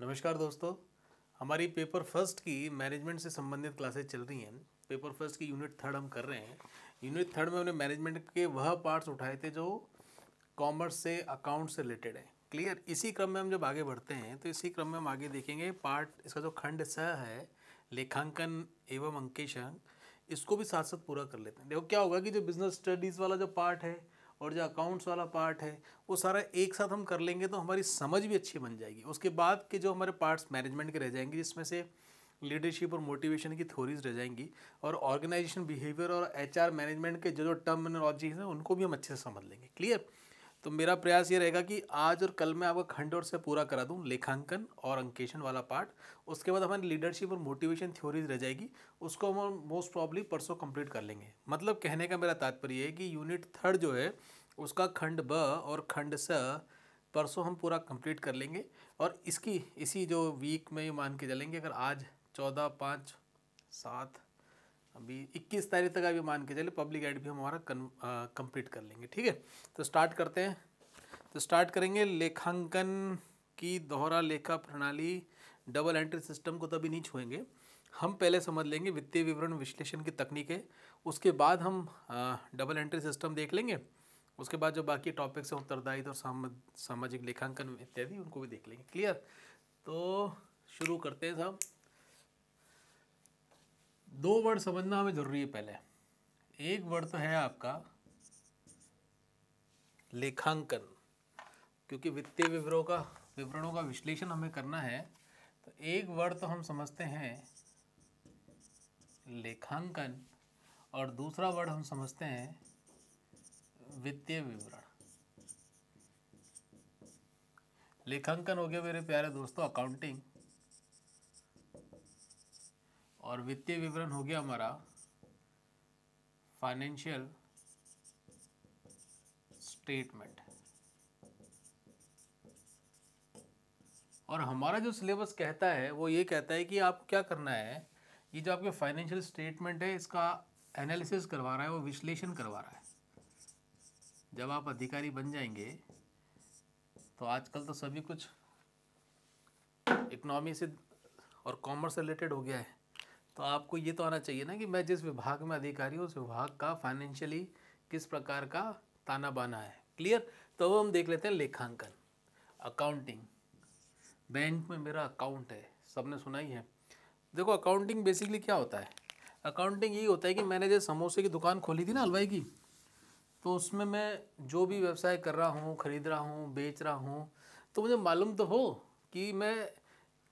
नमस्कार दोस्तों हमारी पेपर फर्स्ट की मैनेजमेंट से संबंधित क्लासेज चल रही हैं पेपर फर्स्ट की यूनिट थर्ड हम कर रहे हैं यूनिट थर्ड में हमने मैनेजमेंट के वह पार्ट्स उठाए थे जो कॉमर्स से अकाउंट से रिलेटेड है क्लियर इसी क्रम में हम जब आगे बढ़ते हैं तो इसी क्रम में हम आगे देखेंगे पार्ट इसका जो खंड स है लेखांकन एवं अंकेश इसको भी साथ साथ पूरा कर लेते हैं देखो क्या होगा कि जो बिजनेस स्टडीज़ वाला जो पार्ट है और जो अकाउंट्स वाला पार्ट है वो सारा एक साथ हम कर लेंगे तो हमारी समझ भी अच्छी बन जाएगी उसके बाद के जो हमारे पार्ट्स मैनेजमेंट के रह जाएंगे जिसमें से लीडरशिप और मोटिवेशन की थ्योरीज रह जाएंगी और ऑर्गेनाइजेशन बिहेवियर और एचआर मैनेजमेंट के जो जो टर्मिनोलॉजी हैं उनको भी हम अच्छे से समझ लेंगे क्लियर तो मेरा प्रयास ये रहेगा कि आज और कल मैं आपका खंड और से पूरा करा दूँ लेखांकन और अंकेशन वाला पार्ट उसके बाद हमारी लीडरशिप और मोटिवेशन थ्योरीज रह जाएगी उसको हम मोस्ट प्रॉब्ली परसों कंप्लीट कर लेंगे मतलब कहने का मेरा तात्पर्य है कि यूनिट थर्ड जो है उसका खंड ब और खंड स परसों हम पूरा कंप्लीट कर लेंगे और इसकी इसी जो वीक में मान के चलेंगे अगर आज चौदह पाँच सात अभी 21 तारीख तक अभी मान के चले पब्लिक एड भी हम हमारा कंप्लीट कर लेंगे ठीक है तो स्टार्ट करते हैं तो स्टार्ट करेंगे लेखांकन की दोहरा लेखा प्रणाली डबल एंट्री सिस्टम को तभी तो नहीं छुएंगे हम पहले समझ लेंगे वित्तीय विवरण विश्लेषण की तकनीकें उसके बाद हम डबल एंट्री सिस्टम देख लेंगे उसके बाद जो बाकी टॉपिक्स हैं उत्तरदायित्व और सामाजिक लेखांकन इत्यादि उनको भी देख लेंगे क्लियर तो शुरू करते हैं साहब दो वर्ड समझना हमें ज़रूरी है पहले एक वर्ड तो है आपका लेखांकन क्योंकि वित्तीय विवरणों का विवरणों का विश्लेषण हमें करना है तो एक वर्ड तो हम समझते हैं लेखांकन और दूसरा वर्ड हम समझते हैं वित्तीय विवरण लेखांकन हो गया मेरे प्यारे दोस्तों अकाउंटिंग और वित्तीय विवरण हो गया हमारा फाइनेंशियल स्टेटमेंट और हमारा जो सिलेबस कहता है वो ये कहता है कि आपको क्या करना है ये जो आपके फाइनेंशियल स्टेटमेंट है इसका एनालिसिस करवा रहा है वो विश्लेषण करवा रहा है जब आप अधिकारी बन जाएंगे तो आजकल तो सभी कुछ इकोनॉमी से और कॉमर्स से रिलेटेड हो गया है तो आपको ये तो आना चाहिए ना कि मैं जिस विभाग में अधिकारी हूँ उस विभाग का फाइनेंशियली किस प्रकार का ताना बाना है क्लियर तो वो हम देख लेते हैं लेखांकन अकाउंटिंग बैंक में मेरा अकाउंट है सबने सुना ही है देखो अकाउंटिंग बेसिकली क्या होता है अकाउंटिंग यही होता है कि मैंने जो समोसे की दुकान खोली थी ना हलवाई की तो उसमें मैं जो भी व्यवसाय कर रहा हूँ ख़रीद रहा हूँ बेच रहा हूँ तो मुझे मालूम तो हो कि मैं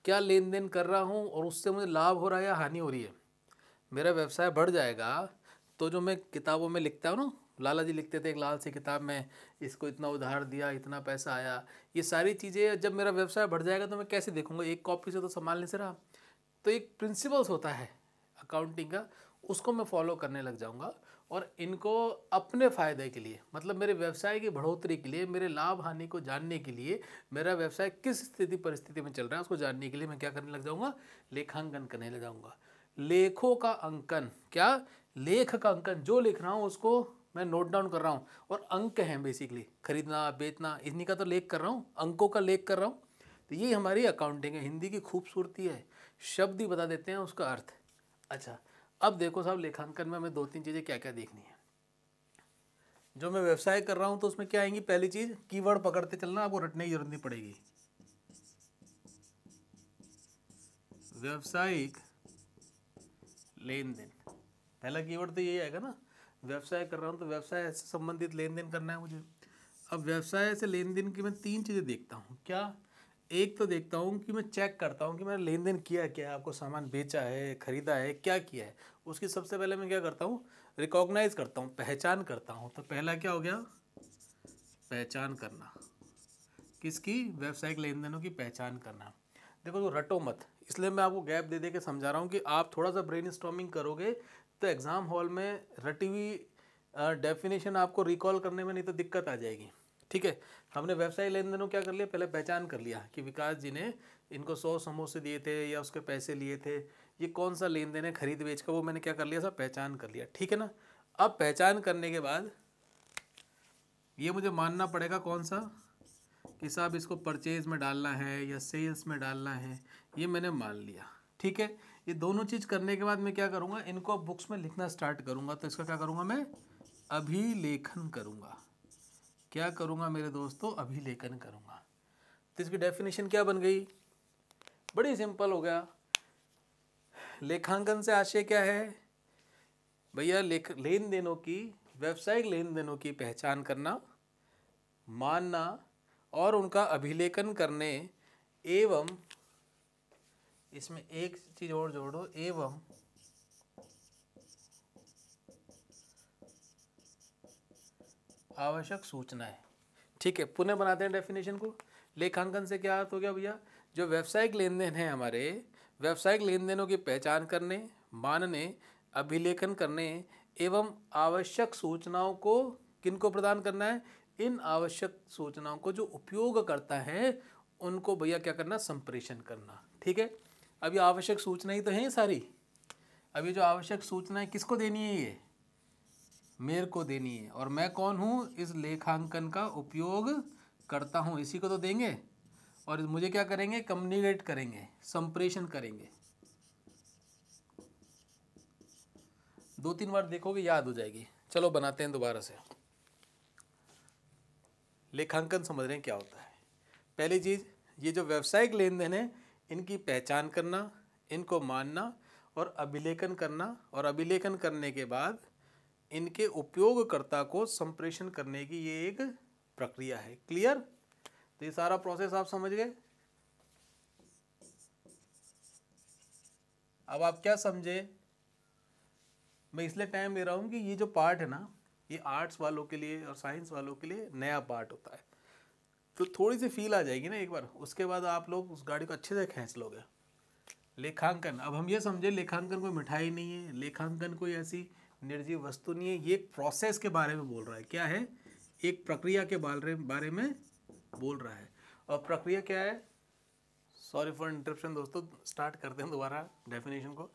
क्या लेन देन कर रहा हूँ और उससे मुझे लाभ हो रहा है या हानि हो रही है मेरा व्यवसाय बढ़ जाएगा तो जो मैं किताबों में लिखता हूँ ना लाला जी लिखते थे एक लाल सी किताब में इसको इतना उधार दिया इतना पैसा आया ये सारी चीज़ें जब मेरा व्यवसाय बढ़ जाएगा तो मैं कैसे देखूँगा एक कॉपी से तो संभाल नहीं से रहा तो एक प्रिंसिपल्स होता है अकाउंटिंग का उसको मैं फॉलो करने लग जाऊँगा और इनको अपने फ़ायदे के लिए मतलब मेरे व्यवसाय की बढ़ोतरी के लिए मेरे लाभ हानि को जानने के लिए मेरा व्यवसाय किस स्थिति परिस्थिति में चल रहा है उसको जानने के लिए मैं क्या करने लग जाऊँगा लेखांकन करने लग जाऊँगा लेखों का अंकन क्या लेख का अंकन जो लिख रहा हूँ उसको मैं नोट डाउन कर रहा हूँ और अंक हैं बेसिकली खरीदना बेचना इन्हीं का तो लेख कर रहा हूँ अंकों का लेख कर रहा हूँ तो ये हमारी अकाउंटिंग है हिंदी की खूबसूरती है शब्द ही बता देते हैं उसका अर्थ अच्छा अब देखो साहब लेखांकन में हमें दो तीन चीज़ें क्या क्या देखनी है जो मैं व्यवसाय कर रहा हूँ तो उसमें क्या आएंगी पहली चीज़ कीवर्ड पकड़ते चलना आपको रटने की जरूरत नहीं पड़ेगी व्यवसायिक लेन देन पहला कीवर्ड तो यही आएगा ना व्यवसाय कर रहा हूँ तो व्यवसाय से संबंधित लेन देन करना है मुझे अब व्यवसाय से लेन देन की मैं तीन चीज़ें देखता हूँ क्या एक तो देखता हूँ कि मैं चेक करता हूँ कि मैंने लेन देन किया क्या है आपको सामान बेचा है खरीदा है क्या किया है उसकी सबसे पहले मैं क्या करता हूँ रिकॉग्नाइज करता हूँ पहचान करता हूँ तो पहला क्या हो गया पहचान करना किसकी व्यावसायिक लेन देनों की पहचान करना देखो तो रटो मत इसलिए मैं आपको गैप दे दे के समझा रहा हूँ कि आप थोड़ा सा ब्रेन करोगे तो एग्ज़ाम हॉल में रटी हुई डेफिनेशन आपको रिकॉल करने में नहीं तो दिक्कत आ जाएगी ठीक है हमने व्यवसाय लेन देनों क्या कर लिया पहले पहचान कर लिया कि विकास जी ने इनको सौ समोसे दिए थे या उसके पैसे लिए थे ये कौन सा लेन देन है खरीद बेच का वो मैंने क्या कर लिया सर पहचान कर लिया ठीक है ना अब पहचान करने के बाद ये मुझे मानना पड़ेगा कौन सा कि साहब इसको परचेज में डालना है या सेल्स में डालना है ये मैंने मान लिया ठीक है ये दोनों चीज़ करने के बाद मैं क्या करूँगा इनको अब बुक्स में लिखना स्टार्ट करूँगा तो इसका क्या करूँगा मैं अभिलेखन करूँगा क्या करूँगा मेरे दोस्तों अभिलेखन करूँगा तो इसकी डेफिनेशन क्या बन गई बड़ी सिंपल हो गया लेखांकन से आशय क्या है भैया लेख लेन देनों की व्यावसायिक लेन देनों की पहचान करना मानना और उनका अभिलेखन करने एवं इसमें एक चीज़ और जोड़ो एवं आवश्यक सूचना है ठीक है पुनः बनाते हैं डेफिनेशन को लेखांकन से क्या अर्थ हो गया भैया जो व्यावसायिक लेन देन है हमारे व्यावसायिक लेन देनों की पहचान करने मानने अभिलेखन करने एवं आवश्यक सूचनाओं को किनको प्रदान करना है इन आवश्यक सूचनाओं को जो उपयोग करता है उनको भैया क्या करना संप्रेषण करना ठीक है अभी आवश्यक सूचना ही तो हैं सारी अभी जो आवश्यक सूचना है किसको देनी है ये मेरे को देनी है और मैं कौन हूँ इस लेखांकन का उपयोग करता हूँ इसी को तो देंगे और मुझे क्या करेंगे कम्युनिकेट करेंगे संप्रेषण करेंगे दो तीन बार देखोगे याद हो जाएगी चलो बनाते हैं दोबारा से लेखांकन समझ रहे हैं क्या होता है पहली चीज़ ये जो व्यावसायिक लेन देन है इनकी पहचान करना इनको मानना और अभिलेखन करना और अभिलेखन करने के बाद इनके उपयोगकर्ता को संप्रेषण करने की ये एक प्रक्रिया है क्लियर तो ये सारा प्रोसेस आप समझ गए अब आप क्या समझे मैं इसलिए टाइम ले रहा हूँ कि ये जो पार्ट है ना ये आर्ट्स वालों के लिए और साइंस वालों के लिए नया पार्ट होता है तो थोड़ी सी फील आ जाएगी ना एक बार उसके बाद आप लोग उस गाड़ी को अच्छे से खींच लोगे लेखांकन अब हम ये समझे लेखांकन कोई मिठाई नहीं है लेखांकन कोई ऐसी निर्जीव वस्तु नहीं है ये एक प्रोसेस के बारे में बोल रहा है क्या है एक प्रक्रिया के बारे में बोल रहा है और प्रक्रिया क्या है सॉरी फॉर इंटरप्शन दोस्तों स्टार्ट करते हैं दोबारा डेफिनेशन को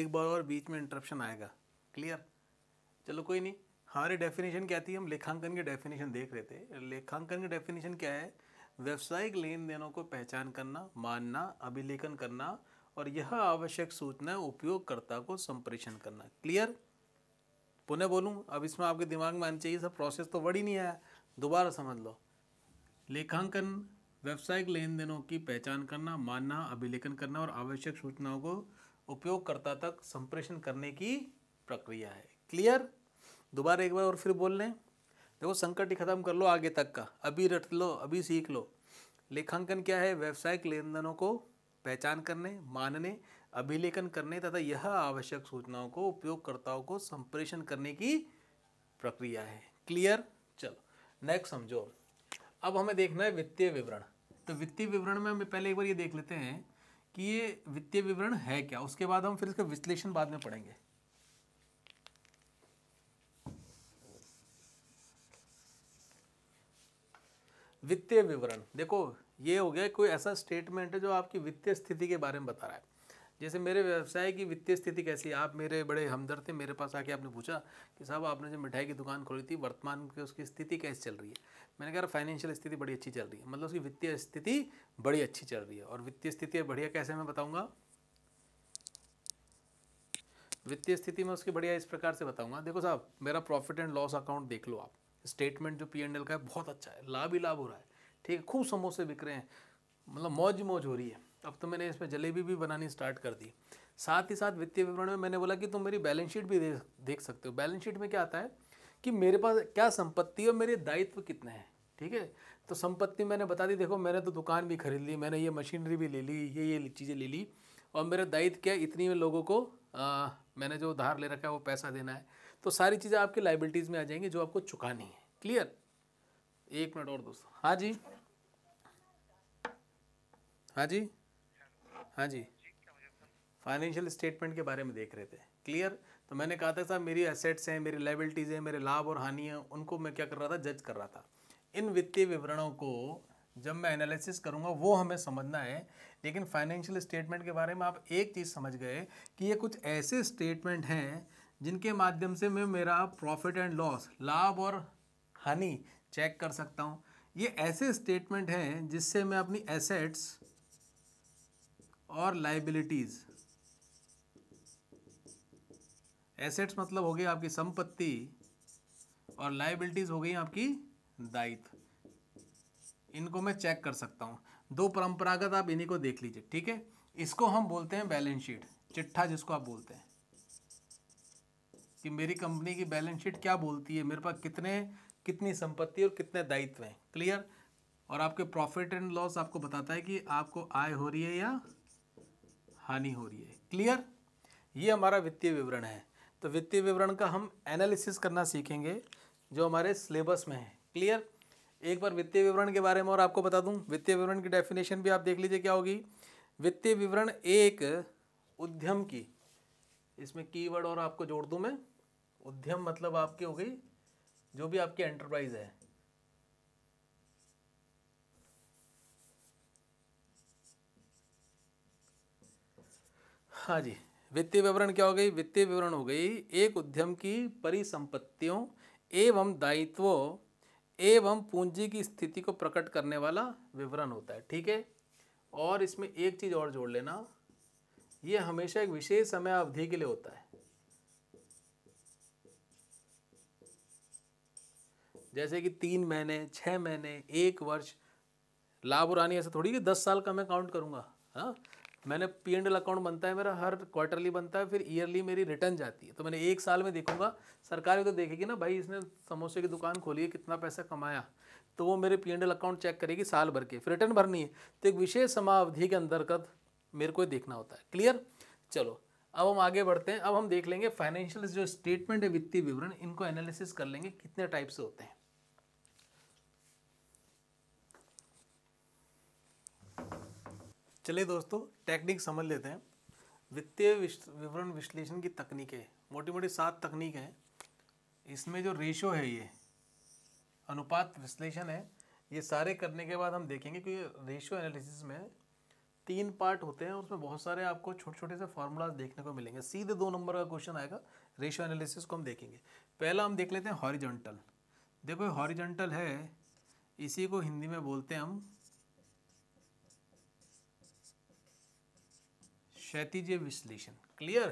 एक बार और बीच में इंटरप्शन आएगा क्लियर चलो कोई नहीं हमारी डेफिनेशन क्या थी हम लेखांकन की डेफिनेशन देख रहे थे लेखांकन की डेफिनेशन क्या है व्यावसायिक लेन देनों को पहचान करना मानना अभिलेखन करना और यह आवश्यक सूचना उपयोगकर्ता को संप्रेषण करना क्लियर पुनः बोलूँ अब इसमें आपके दिमाग में आना चाहिए सब प्रोसेस तो बड़ी नहीं आया दोबारा समझ लो लेखांकन व्यावसायिक लेन देनों की पहचान करना मानना अभिलेखन करना और आवश्यक सूचनाओं को उपयोगकर्ता तक संप्रेषण करने की प्रक्रिया है क्लियर दोबारा एक बार और फिर बोल लें देखो संकट ही खत्म कर लो आगे तक का अभी रट लो अभी सीख लो लेखांकन क्या है व्यावसायिक लेन देनों को पहचान करने मानने अभिलेखन करने तथा यह आवश्यक सूचनाओं को उपयोगकर्ताओं को संप्रेषण करने की प्रक्रिया है क्लियर चलो नेक्स्ट समझो अब हमें देखना है वित्तीय विवरण तो वित्तीय विवरण में हमें पहले एक बार ये देख लेते हैं कि ये वित्तीय विवरण है क्या उसके बाद हम फिर इसका विश्लेषण बाद में पढ़ेंगे वित्तीय विवरण देखो ये हो गया कोई ऐसा स्टेटमेंट है जो आपकी वित्तीय स्थिति के बारे में बता रहा है जैसे मेरे व्यवसाय की वित्तीय स्थिति कैसी है आप मेरे बड़े हमदर्द थे मेरे पास आके आपने पूछा कि साहब आपने जो मिठाई की दुकान खोली थी वर्तमान की उसकी स्थिति कैसी चल रही है मैंने कहा फाइनेंशियल स्थिति बड़ी अच्छी चल रही है मतलब उसकी वित्तीय स्थिति बड़ी अच्छी चल रही है और वित्तीय स्थिति बढ़िया कैसे मैं बताऊँगा वित्तीय स्थिति में उसकी बढ़िया इस प्रकार से बताऊँगा देखो साहब मेरा प्रॉफिट एंड लॉस अकाउंट देख लो आप स्टेटमेंट जो पी एंड एल का है बहुत अच्छा है लाभ ही लाभ हो रहा है ठीक है खूब समोसे बिक रहे हैं मतलब मौज मौज हो रही है अब तो मैंने इसमें जलेबी भी बनानी स्टार्ट कर दी साथ ही साथ वित्तीय विवरण में मैंने बोला कि तुम मेरी बैलेंस शीट भी देख सकते हो बैलेंस शीट में क्या आता है कि मेरे पास क्या संपत्ति और मेरे दायित्व कितने हैं ठीक है तो संपत्ति मैंने बता दी देखो मैंने तो दुकान भी खरीद ली मैंने ये मशीनरी भी ले ली ये ये चीज़ें ले ली और मेरा दायित्व क्या है इतनी लोगों को आ, मैंने जो उधार ले रखा है वो पैसा देना है तो सारी चीज़ें आपकी लाइबिलिटीज़ में आ जाएंगी जो आपको चुकानी है क्लियर एक मिनट और दोस्तों हाँ जी हाँ जी हाँ जी फाइनेंशियल स्टेटमेंट के बारे में देख रहे थे क्लियर तो मैंने कहा था साहब मेरी एसेट्स हैं मेरी लाइबिलिटीज़ हैं मेरे लाभ और हानि हैं उनको मैं क्या कर रहा था जज कर रहा था इन वित्तीय विवरणों को जब मैं एनालिसिस करूंगा वो हमें समझना है लेकिन फाइनेंशियल स्टेटमेंट के बारे में आप एक चीज़ समझ गए कि ये कुछ ऐसे स्टेटमेंट हैं जिनके माध्यम से मैं मेरा प्रॉफिट एंड लॉस लाभ और हानि चेक कर सकता हूँ ये ऐसे स्टेटमेंट हैं जिससे मैं अपनी एसेट्स और लाइबिलिटीज एसेट्स मतलब हो गई आपकी संपत्ति और लाइबिलिटीज हो गई आपकी दायित्व इनको मैं चेक कर सकता हूँ दो परंपरागत आप इन्हीं को देख लीजिए ठीक है इसको हम बोलते हैं बैलेंस शीट चिट्ठा जिसको आप बोलते हैं कि मेरी कंपनी की बैलेंस शीट क्या बोलती है मेरे पास कितने कितनी संपत्ति और कितने दायित्व हैं क्लियर और आपके प्रॉफिट एंड लॉस आपको बताता है कि आपको आय हो रही है या हानि हो रही है क्लियर ये हमारा वित्तीय विवरण है तो वित्तीय विवरण का हम एनालिसिस करना सीखेंगे जो हमारे सिलेबस में है क्लियर एक बार वित्तीय विवरण के बारे में और आपको बता दूं वित्तीय विवरण की डेफिनेशन भी आप देख लीजिए क्या होगी वित्तीय विवरण एक उद्यम की इसमें कीवर्ड और आपको जोड़ दूं मैं उद्यम मतलब आपकी हो गई जो भी आपकी एंटरप्राइज है हाँ जी वित्तीय विवरण क्या हो गई वित्तीय विवरण हो गई एक उद्यम की परिसंपत्तियों एवं दायित्वों एवं पूंजी की स्थिति को प्रकट करने वाला विवरण होता है ठीक है और इसमें एक चीज़ और जोड़ लेना ये हमेशा एक विशेष समय अवधि के लिए होता है जैसे कि तीन महीने छः महीने एक वर्ष लाभ और हानि ऐसा थोड़ी कि दस साल का मैं काउंट करूँगा हाँ मैंने पी एंड एल अकाउंट बनता है मेरा हर क्वार्टरली बनता है फिर ईयरली मेरी रिटर्न जाती है तो मैंने एक साल में देखूंगा सरकार भी तो देखेगी ना भाई इसने समोसे की दुकान खोली है कितना पैसा कमाया तो वो मेरे P and L account check करेगी साल भर के फिर रिटर्न भरनी है तो एक विशेष समावधि के अंतर्गत मेरे को देखना होता है क्लियर चलो अब हम आगे बढ़ते हैं अब हम देख लेंगे फाइनेंशियल जो स्टेटमेंट है वित्तीय विवरण इनको एनालिसिस कर लेंगे कितने टाइप से होते हैं चलिए दोस्तों टेक्निक समझ लेते हैं वित्तीय विवरण विश्लेषण की तकनीकें मोटी मोटी सात तकनीक हैं इसमें जो रेशो है ये अनुपात विश्लेषण है ये सारे करने के बाद हम देखेंगे कि रेशियो एनालिसिस में तीन पार्ट होते हैं उसमें बहुत सारे आपको छोटे छोटे से फार्मूलाज देखने को मिलेंगे सीधे दो नंबर का क्वेश्चन आएगा रेशियो एनालिसिस को हम देखेंगे पहला हम देख लेते हैं हॉरिजेंटल देखो हॉरिजेंटल है इसी को हिंदी में बोलते हैं हम क्षैतिज विश्लेषण क्लियर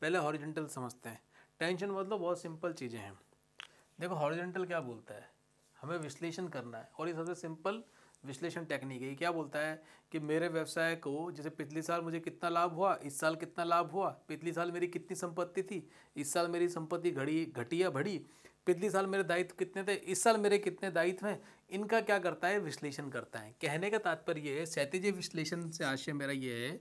पहले हॉरिजेंटल समझते हैं टेंशन मतलब बहुत सिंपल चीज़ें हैं देखो हॉरिजेंटल क्या बोलता है हमें विश्लेषण करना है और ये सबसे सिंपल विश्लेषण टेक्निक है ये क्या बोलता है कि मेरे व्यवसाय को जैसे पिछले साल मुझे कितना लाभ हुआ इस साल कितना लाभ हुआ पिछले साल मेरी कितनी संपत्ति थी इस साल मेरी संपत्ति घड़ी घटिया बढ़ी पिछले साल मेरे दायित्व कितने थे इस साल मेरे कितने दायित्व हैं इनका क्या करता है विश्लेषण करता है कहने का तात्पर्य है क्षैतिज विश्लेषण से आशय मेरा ये है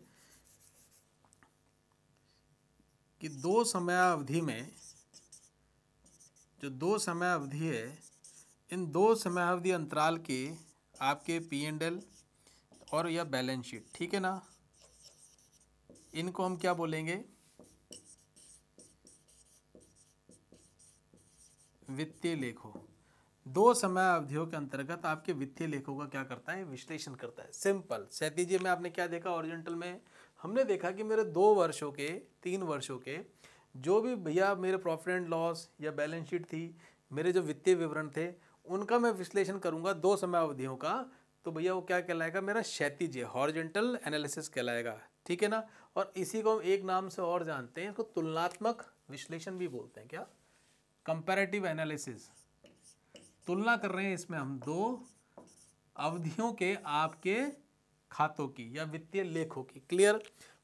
कि दो समयावधि में जो दो समय अवधि है इन दो अवधि अंतराल के आपके पी एंड एल और या बैलेंस शीट ठीक है ना इनको हम क्या बोलेंगे वित्तीय लेखो दो समय अवधियों के अंतर्गत आपके वित्तीय लेखों का क्या करता है विश्लेषण करता है सिंपल क्षैतिजीय में आपने क्या देखा ओरिजेंटल में हमने देखा कि मेरे दो वर्षों के तीन वर्षों के जो भी भैया मेरे प्रॉफिट एंड लॉस या बैलेंस शीट थी मेरे जो वित्तीय विवरण थे उनका मैं विश्लेषण करूंगा दो समय अवधियों का तो भैया वो क्या कहलाएगा मेरा क्षैतिज हॉर्जेंटल एनालिसिस कहलाएगा ठीक है ना और इसी को हम एक नाम से और जानते हैं इसको तुलनात्मक विश्लेषण भी बोलते हैं क्या कंपेरेटिव एनालिसिस तुलना कर रहे हैं इसमें हम दो अवधियों के आपके खातों की या वित्तीय लेखों की क्लियर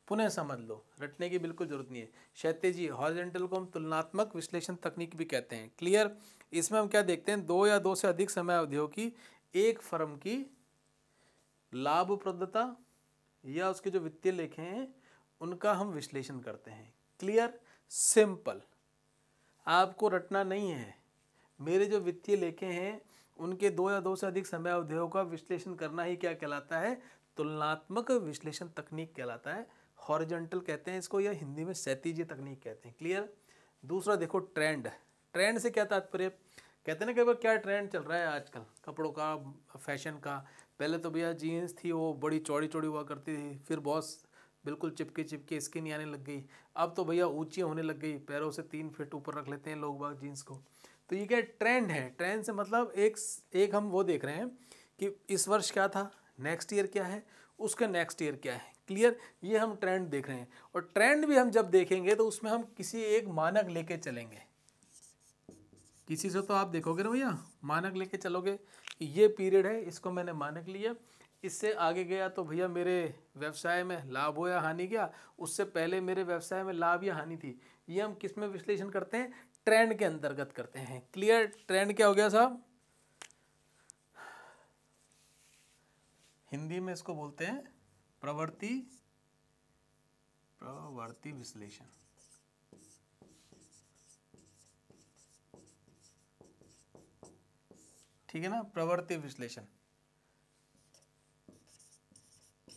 पुनः समझ लो रटने की बिल्कुल जरूरत नहीं है जी हॉरिजेंटल को हम तुलनात्मक विश्लेषण तकनीक भी कहते हैं क्लियर इसमें हम क्या देखते हैं दो या दो से अधिक समय अवधियों की एक फर्म की लाभप्रदता या उसके जो वित्तीय लेखे हैं उनका हम विश्लेषण करते हैं क्लियर सिंपल आपको रटना नहीं है मेरे जो वित्तीय लेखे हैं उनके दो या दो से अधिक समय अवधियों का विश्लेषण करना ही क्या कहलाता है तुलनात्मक विश्लेषण तकनीक कहलाता है हॉरिजेंटल कहते हैं इसको या हिंदी में सैतीजी तकनीक कहते हैं क्लियर दूसरा देखो ट्रेंड ट्रेंड से क्या तात्पर्य कहते हैं ना कई क्या ट्रेंड चल रहा है आजकल कपड़ों का फैशन का पहले तो भैया जीन्स थी वो बड़ी चौड़ी चौड़ी हुआ करती थी फिर बहुत बिल्कुल चिपके चिपके स्किन आने लग गई अब तो भैया ऊँची होने लग गई पैरों से तीन फिट ऊपर रख लेते हैं लोग बाग जीन्स को तो ये क्या ट्रेंड है ट्रेंड से मतलब एक एक हम वो देख रहे हैं कि इस वर्ष क्या था नेक्स्ट ईयर क्या है उसका नेक्स्ट ईयर क्या है क्लियर ये हम ट्रेंड देख रहे हैं और ट्रेंड भी हम जब देखेंगे तो उसमें हम किसी एक मानक लेके चलेंगे किसी से तो आप देखोगे ना भैया मानक लेके चलोगे ये पीरियड है इसको मैंने मानक लिया इससे आगे गया तो भैया मेरे व्यवसाय में लाभ हो या हानि गया उससे पहले मेरे व्यवसाय में लाभ या हानि थी ये हम किस में विश्लेषण करते हैं ट्रेंड के अंतर्गत करते हैं क्लियर ट्रेंड क्या हो गया साहब हिंदी में इसको बोलते हैं प्रवृत्ति प्रवृत्ति विश्लेषण ठीक है ना प्रवृत्ति विश्लेषण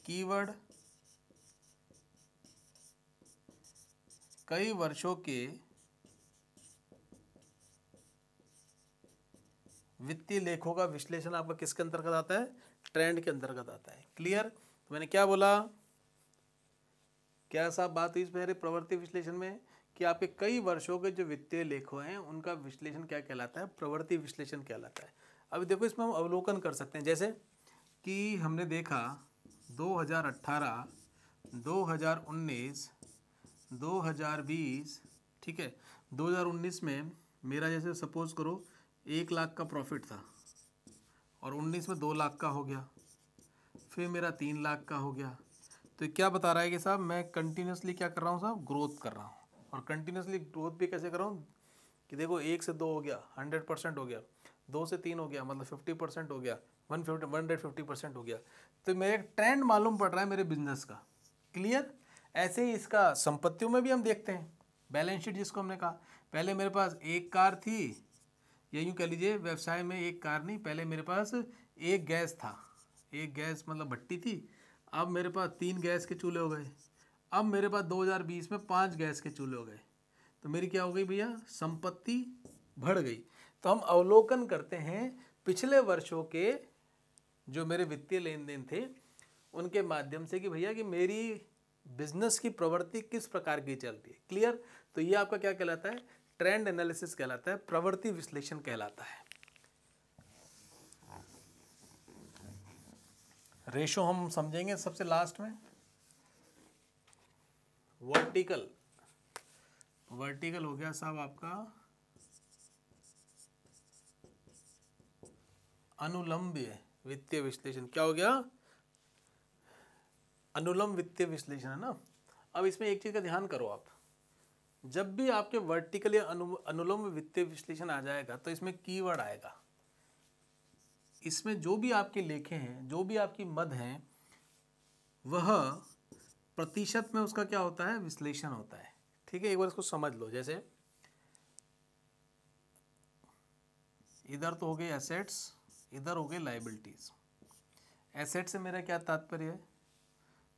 कीवर्ड कई वर्षों के वित्तीय लेखों का विश्लेषण आपका किसके अंतर्गत आता है ट्रेंड के अंतर्गत आता है क्लियर तो मैंने क्या बोला क्या साहब बात हुई मेरे प्रवृत्ति विश्लेषण में कि आपके कई वर्षों के जो वित्तीय लेखों हैं उनका विश्लेषण क्या कहलाता है प्रवृत्ति विश्लेषण कहलाता है अभी देखो इसमें हम अवलोकन कर सकते हैं जैसे कि हमने देखा 2018, 2019, 2020 ठीक है 2019 में मेरा जैसे सपोज करो एक लाख का प्रॉफिट था और उन्नीस में दो लाख का हो गया फिर मेरा तीन लाख का हो गया तो क्या बता रहा है कि साहब मैं कंटिन्यूसली क्या कर रहा हूँ साहब ग्रोथ कर रहा हूँ और कंटिन्यूसली ग्रोथ भी कैसे कर रहा हूँ कि देखो एक से दो हो गया हंड्रेड परसेंट हो गया दो से तीन हो गया मतलब फिफ्टी परसेंट हो गया one fifty one hundred fifty percent हो गया तो मेरे एक ट्रेंड मालूम पड़ रहा है मेरे बिजनेस का क्लियर ऐसे ही इसका संपत्तियों में भी हम देखते हैं बैलेंस शीट जिसको हमने कहा पहले मेरे पास एक कार थी या यूँ कह लीजिए व्यवसाय में एक कार नहीं पहले मेरे पास एक गैस था एक गैस मतलब भट्टी थी अब मेरे पास तीन गैस के चूल्हे हो गए अब मेरे पास 2020 में पांच गैस के चूल्हे हो गए तो मेरी क्या हो गई भैया संपत्ति बढ़ गई तो हम अवलोकन करते हैं पिछले वर्षों के जो मेरे वित्तीय लेन देन थे उनके माध्यम से कि भैया कि मेरी बिजनेस की प्रवृत्ति किस प्रकार की चलती है क्लियर तो ये आपका क्या कहलाता है ट्रेंड एनालिसिस कहलाता है प्रवृत्ति विश्लेषण कहलाता है रेशो हम समझेंगे सबसे लास्ट में वर्टिकल वर्टिकल हो गया साहब आपका अनुलंब वित्तीय विश्लेषण क्या हो गया अनुलंब वित्तीय विश्लेषण है ना अब इसमें एक चीज का ध्यान करो आप जब भी आपके वर्टिकल या अनु, अनुलोम वित्तीय विश्लेषण आ जाएगा तो इसमें कीवर्ड आएगा इसमें जो भी आपके लेखे हैं जो भी आपकी मद हैं वह प्रतिशत में उसका क्या होता है विश्लेषण होता है ठीक है एक बार इसको समझ लो जैसे इधर तो हो गए एसेट्स इधर हो गए लाइबिलिटीज़ एसेट से मेरा क्या तात्पर्य है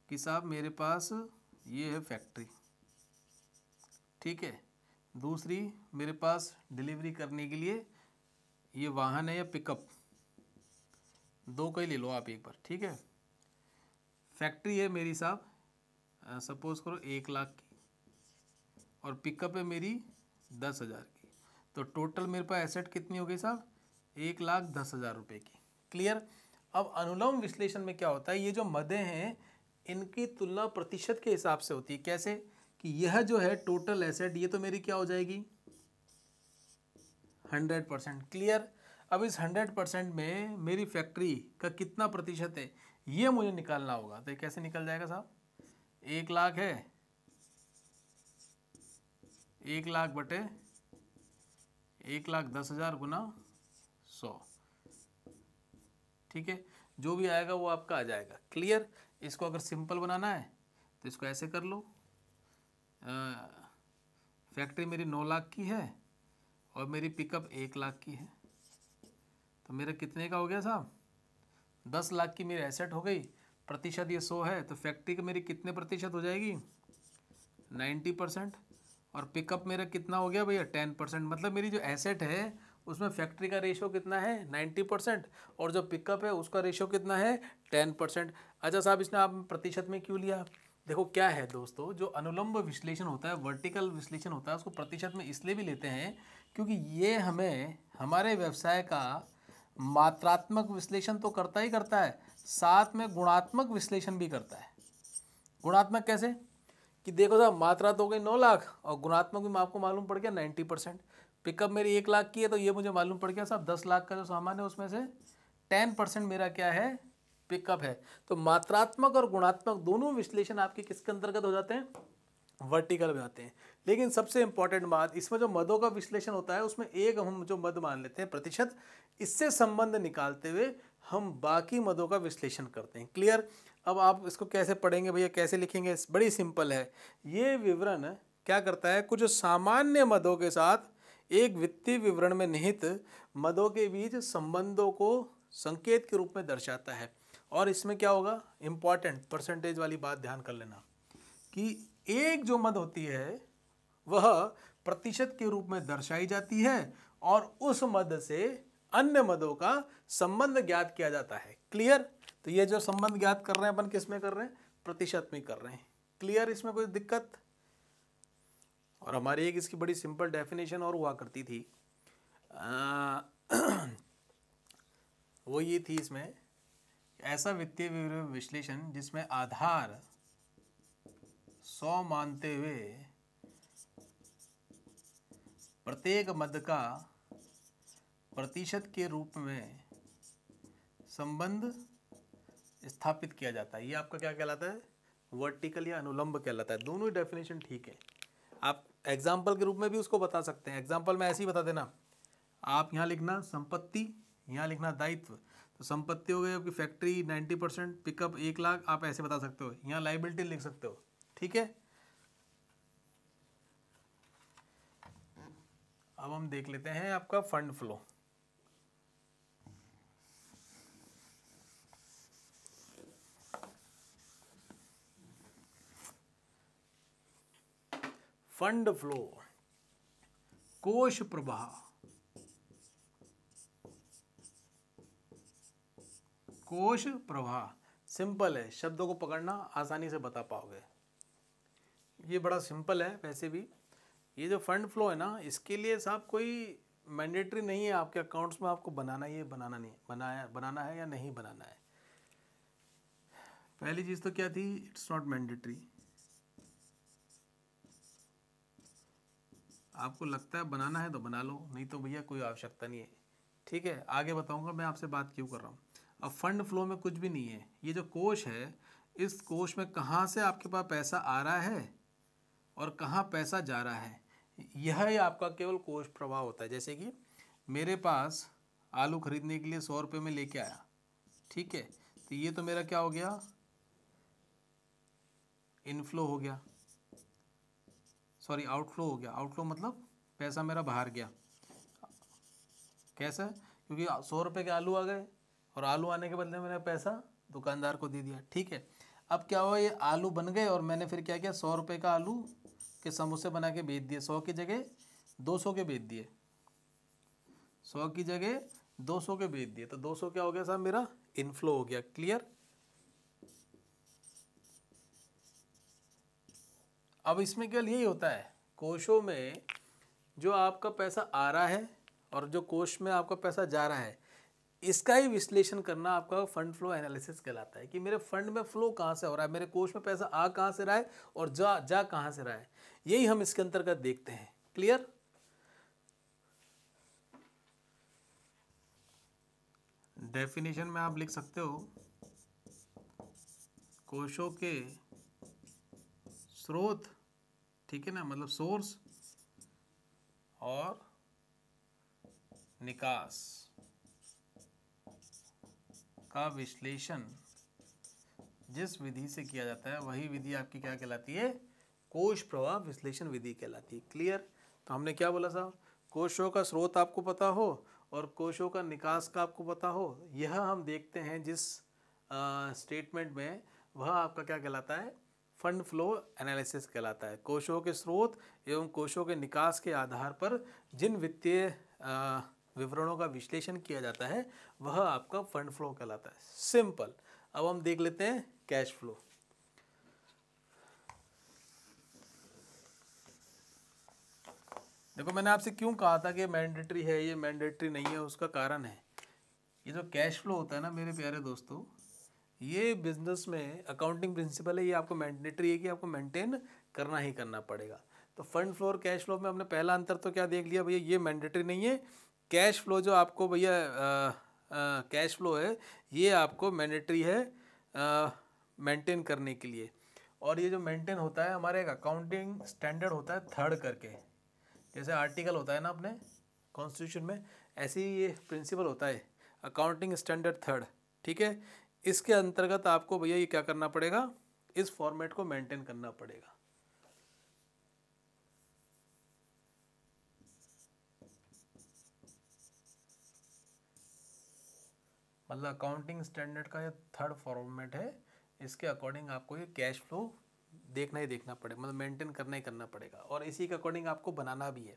कि साहब मेरे पास ये है फैक्ट्री ठीक है दूसरी मेरे पास डिलीवरी करने के लिए ये वाहन है या पिकअप दो का ही ले लो आप एक बार ठीक है फैक्ट्री है मेरी साहब सपोज करो एक लाख की और पिकअप है मेरी दस हज़ार की तो टोटल मेरे पास एसेट कितनी हो गई साहब एक लाख दस हज़ार रुपये की क्लियर अब अनुलोम विश्लेषण में क्या होता है ये जो मदें हैं इनकी तुलना प्रतिशत के हिसाब से होती है कैसे कि यह जो है टोटल एसेट ये तो मेरी क्या हो जाएगी हंड्रेड परसेंट क्लियर अब इस हंड्रेड परसेंट में मेरी फैक्ट्री का कितना प्रतिशत है ये मुझे निकालना होगा तो कैसे निकल जाएगा साहब एक लाख है एक लाख बटे एक लाख दस हज़ार गुना सौ ठीक है जो भी आएगा वो आपका आ जाएगा क्लियर इसको अगर सिंपल बनाना है तो इसको ऐसे कर लो फैक्ट्री मेरी नौ लाख की है और मेरी पिकअप एक लाख की है तो मेरा कितने का हो गया साहब दस लाख की मेरी एसेट हो गई प्रतिशत ये सौ है तो फैक्ट्री की मेरी कितने प्रतिशत हो जाएगी नाइन्टी परसेंट और पिकअप मेरा कितना हो गया भैया टेन परसेंट मतलब मेरी जो एसेट है उसमें फैक्ट्री का रेशो कितना है नाइन्टी परसेंट और जो पिकअप है उसका रेशो कितना है टेन परसेंट अच्छा साहब इसने आप प्रतिशत में क्यों लिया देखो क्या है दोस्तों जो अनुलंब विश्लेषण होता है वर्टिकल विश्लेषण होता है उसको प्रतिशत में इसलिए भी लेते हैं क्योंकि ये हमें हमारे व्यवसाय का मात्रात्मक विश्लेषण तो करता ही करता है साथ में गुणात्मक विश्लेषण भी करता है गुणात्मक कैसे कि देखो साहब मात्रा तो हो गई नौ लाख और गुणात्मक भी आपको मालूम पड़ गया नाइन्टी परसेंट पिकअप मेरी एक लाख की है तो ये मुझे मालूम पड़ गया साहब दस लाख का जो सामान है उसमें से टेन परसेंट मेरा क्या है पिकअप है तो मात्रात्मक और गुणात्मक दोनों विश्लेषण आपके किसके अंतर्गत हो जाते हैं वर्टिकल में आते हैं लेकिन सबसे इंपॉर्टेंट बात इसमें जो मदों का विश्लेषण होता है उसमें एक हम जो मद मान लेते हैं प्रतिशत इससे संबंध निकालते हुए हम बाकी मदों का विश्लेषण करते हैं क्लियर अब आप इसको कैसे पढ़ेंगे भैया कैसे लिखेंगे बड़ी सिंपल है ये विवरण क्या करता है कुछ सामान्य मदों के साथ एक वित्तीय विवरण में निहित मदों के बीच संबंधों को संकेत के रूप में दर्शाता है और इसमें क्या होगा इम्पॉर्टेंट परसेंटेज वाली बात ध्यान कर लेना कि एक जो मद होती है वह प्रतिशत के रूप में दर्शाई जाती है और उस मद से अन्य मदों का संबंध ज्ञात किया जाता है क्लियर तो ये जो संबंध ज्ञात कर रहे हैं अपन किस में कर रहे हैं प्रतिशत में कर रहे हैं क्लियर इसमें कोई दिक्कत और हमारी एक इसकी बड़ी सिंपल डेफिनेशन और हुआ करती थी आ, वो ये थी इसमें ऐसा वित्तीय विश्लेषण जिसमें आधार सौ मानते हुए प्रत्येक मद का प्रतिशत के रूप में संबंध स्थापित किया जाता है ये आपका क्या कहलाता है वर्टिकल या अनुलंब कहलाता है दोनों ही डेफिनेशन ठीक है आप एग्जाम्पल के रूप में भी उसको बता सकते हैं एग्जाम्पल में ऐसे ही बता देना आप यहाँ लिखना संपत्ति यहाँ लिखना दायित्व तो संपत्ति हो गई आपकी फैक्ट्री नाइन्टी परसेंट पिकअप एक लाख आप ऐसे बता सकते हो यहाँ लाइबिलिटी लिख सकते हो ठीक है अब हम देख लेते हैं आपका फंड फ्लो फंड फ्लो कोश प्रवाह कोश प्रवाह सिंपल है शब्दों को पकड़ना आसानी से बता पाओगे ये बड़ा सिंपल है वैसे भी ये जो फंड फ्लो है ना इसके लिए साहब कोई मैंडेटरी नहीं है आपके अकाउंट्स में आपको बनाना ही है बनाना नहीं बनाया बनाना है या नहीं बनाना है पहली चीज़ तो क्या थी इट्स नॉट मैंडेटरी आपको लगता है बनाना है तो बना लो नहीं तो भैया कोई आवश्यकता नहीं है ठीक है आगे बताऊंगा मैं आपसे बात क्यों कर रहा हूँ अब फंड फ्लो में कुछ भी नहीं है ये जो कोष है इस कोष में कहाँ से आपके पास पैसा आ रहा है और कहाँ पैसा जा रहा है यह आपका केवल कोष प्रवाह होता है जैसे कि मेरे पास आलू खरीदने के लिए सौ रुपये में लेके आया ठीक है तो ये तो मेरा क्या हो गया इनफ्लो हो गया सॉरी आउटफ्लो हो गया आउटफ्लो मतलब पैसा मेरा बाहर गया कैसा क्योंकि सौ रुपये के आलू आ गए और आलू आने के बदले मैंने पैसा दुकानदार को दे दिया ठीक है अब क्या हुआ ये आलू बन गए और मैंने फिर क्या किया सौ रुपये का आलू के समोसे बना के बेच दिए सौ की जगह दो सौ के बेच दिए सौ की जगह दो सौ के बेच दिए तो दो सौ क्या हो गया साहब मेरा इनफ्लो हो गया क्लियर अब इसमें केवल यही होता है कोशों में जो आपका पैसा आ रहा है और जो कोश में आपका पैसा जा रहा है इसका ही विश्लेषण करना आपका फंड फ्लो एनालिसिस कहलाता है कि मेरे फंड में फ्लो कहाँ से हो रहा है मेरे कोष में पैसा आ कहाँ से रहा है और जा जा कहाँ से रहा है यही हम इसके अंतर्गत देखते हैं क्लियर डेफिनेशन में आप लिख सकते हो कोशों के स्रोत ठीक है ना मतलब सोर्स और निकास का विश्लेषण जिस विधि से किया जाता है वही विधि आपकी क्या कहलाती है कोश प्रवाह विश्लेषण विधि कहलाती है क्लियर तो हमने क्या बोला साहब कोशों का स्रोत आपको पता हो और कोशों का निकास का आपको पता हो यह हम देखते हैं जिस स्टेटमेंट में वह आपका क्या कहलाता है फंड फ्लो एनालिसिस कहलाता है कोशों के स्रोत एवं कोशों के निकास के आधार पर जिन वित्तीय विवरणों का विश्लेषण किया जाता है वह आपका फंड फ्लो कहलाता है सिंपल अब हम देख लेते हैं कैश फ्लो देखो मैंने आपसे क्यों कहा था कि मैंडेटरी है ये मैंडेटरी नहीं है उसका कारण है ये जो कैश फ्लो होता है ना मेरे प्यारे दोस्तों ये बिजनेस में अकाउंटिंग प्रिंसिपल है ये आपको मैंडेटरी है कि आपको मेंटेन करना ही करना पड़ेगा तो फंड फ्लो और कैश फ्लो में हमने पहला अंतर तो क्या देख लिया भैया ये मैंडेटरी नहीं है कैश फ्लो जो आपको भैया कैश फ्लो है ये आपको मैंडेटरी है मेंटेन करने के लिए और ये जो मेंटेन होता है हमारे एक अकाउंटिंग स्टैंडर्ड होता है थर्ड करके जैसे आर्टिकल होता है ना अपने कॉन्स्टिट्यूशन में ऐसे ही ये प्रिंसिपल होता है अकाउंटिंग स्टैंडर्ड थर्ड ठीक है इसके अंतर्गत आपको भैया ये क्या करना पड़ेगा इस फॉर्मेट को मेंटेन करना पड़ेगा मतलब अकाउंटिंग स्टैंडर्ड का ये थर्ड फॉर्मेट है इसके अकॉर्डिंग आपको ये कैश फ्लो देखना ही देखना पड़ेगा मतलब मेंटेन करना ही करना पड़ेगा और इसी के अकॉर्डिंग आपको बनाना भी है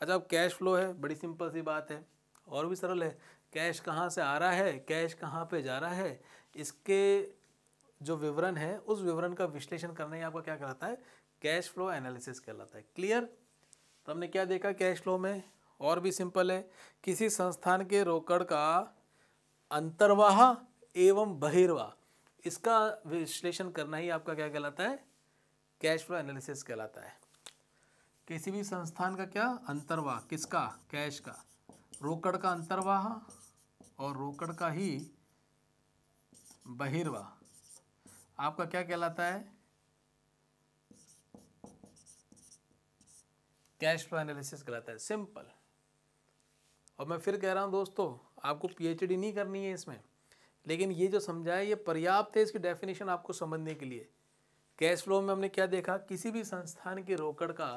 अच्छा अब कैश फ्लो है बड़ी सिंपल सी बात है और भी सरल है कैश कहाँ से आ रहा है कैश कहाँ पे जा रहा है इसके जो विवरण है उस विवरण का विश्लेषण करने आपका क्या कहलाता है कैश फ्लो एनालिसिस कहलाता है क्लियर तो हमने क्या देखा कैश फ्लो में और भी सिंपल है किसी संस्थान के रोकड़ का अंतर्वाह एवं बहिर्वाह इसका विश्लेषण करना ही आपका क्या कहलाता है कैश फ्लो एनालिसिस कहलाता है किसी भी संस्थान का क्या अंतर्वाह किसका कैश का रोकड़ का अंतर्वाह और रोकड़ का ही बहिर्वाह आपका क्या कहलाता है कैश फ्लो एनालिसिस कहलाता है सिंपल और मैं फिर कह रहा हूँ दोस्तों आपको पीएचडी नहीं करनी है इसमें लेकिन ये जो समझा है ये पर्याप्त है इसकी डेफिनेशन आपको समझने के लिए कैश फ्लो में हमने क्या देखा किसी भी संस्थान के रोकड़ का